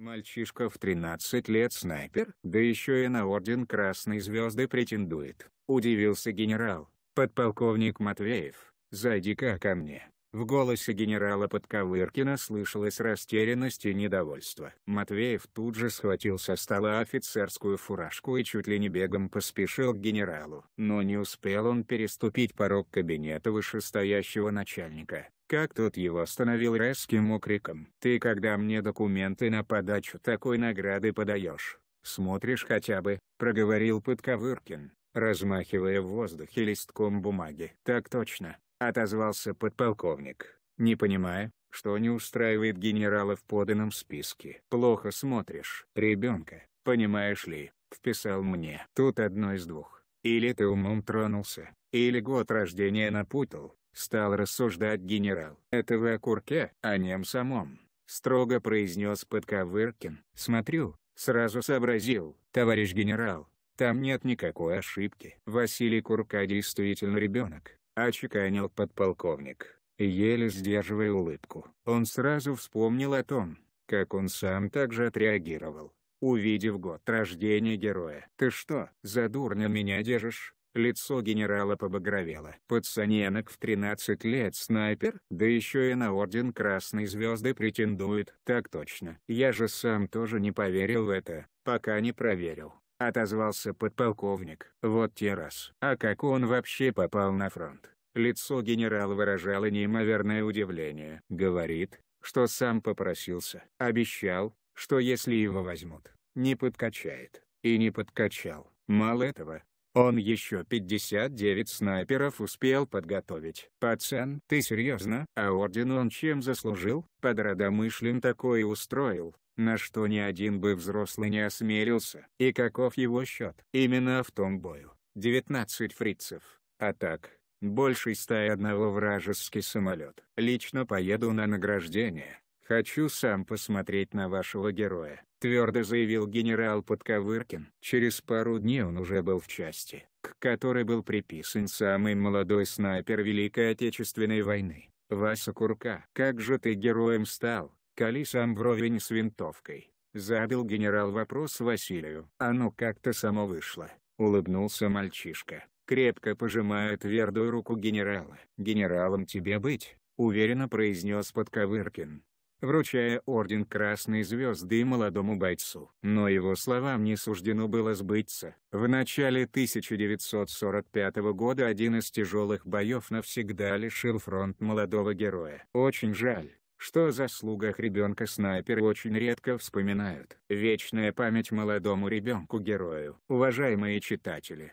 Мальчишка в 13 лет снайпер, да еще и на орден Красной Звезды претендует. Удивился генерал. Подполковник Матвеев, зайди-ка ко мне. В голосе генерала Подковыркина слышалась растерянность и недовольство. Матвеев тут же схватил со стола офицерскую фуражку и чуть ли не бегом поспешил к генералу. Но не успел он переступить порог кабинета вышестоящего начальника. Как тот его остановил резким окриком. «Ты когда мне документы на подачу такой награды подаешь? Смотришь хотя бы», — проговорил Подковыркин размахивая в воздухе листком бумаги. «Так точно», отозвался подполковник, не понимая, что не устраивает генерала в поданном списке. «Плохо смотришь, ребенка, понимаешь ли?» — вписал мне. Тут одно из двух. «Или ты умом тронулся, или год рождения напутал», — стал рассуждать генерал. «Это вы о курке, о нем самом», — строго произнес Подковыркин. «Смотрю, сразу сообразил, товарищ генерал, там нет никакой ошибки. Василий Курка действительно ребенок. Очеканил подполковник, еле сдерживая улыбку. Он сразу вспомнил о том, как он сам также отреагировал, увидев год рождения героя. «Ты что, за дурня меня держишь?» Лицо генерала побагровело. Пацаненок в 13 лет снайпер, да еще и на орден Красной Звезды претендует. Так точно. Я же сам тоже не поверил в это, пока не проверил. — отозвался подполковник. «Вот те раз. А как он вообще попал на фронт?» Лицо генерала выражало неимоверное удивление. Говорит, что сам попросился. Обещал, что если его возьмут, не подкачает. И не подкачал. Мало этого, он еще 59 снайперов успел подготовить. Пацан, ты серьезно? А орден он чем заслужил? Под родомышлен такое устроил, на что ни один бы взрослый не осмелился. И каков его счет? Именно в том бою. 19 фрицев. А так, больше ста и одного вражеский самолет. Лично поеду на награждение. «Хочу сам посмотреть на вашего героя», — твердо заявил генерал Подковыркин. Через пару дней он уже был в части, к которой был приписан самый молодой снайпер Великой Отечественной войны. «Вася Курка, как же ты героем стал, коли сам вровень с винтовкой?» Задал генерал вопрос Василию. «Оно «А ну, как-то само вышло», — улыбнулся мальчишка, крепко пожимая твердую руку генерала. «Генералом тебе быть», — уверенно произнес Подковыркин вручая орден Красной Звезды молодому бойцу. Но его словам не суждено было сбыться. В начале 1945 года один из тяжелых боев навсегда лишил фронт молодого героя. Очень жаль что о заслугах ребенка снайперы очень редко вспоминают. Вечная память молодому ребенку-герою. Уважаемые читатели,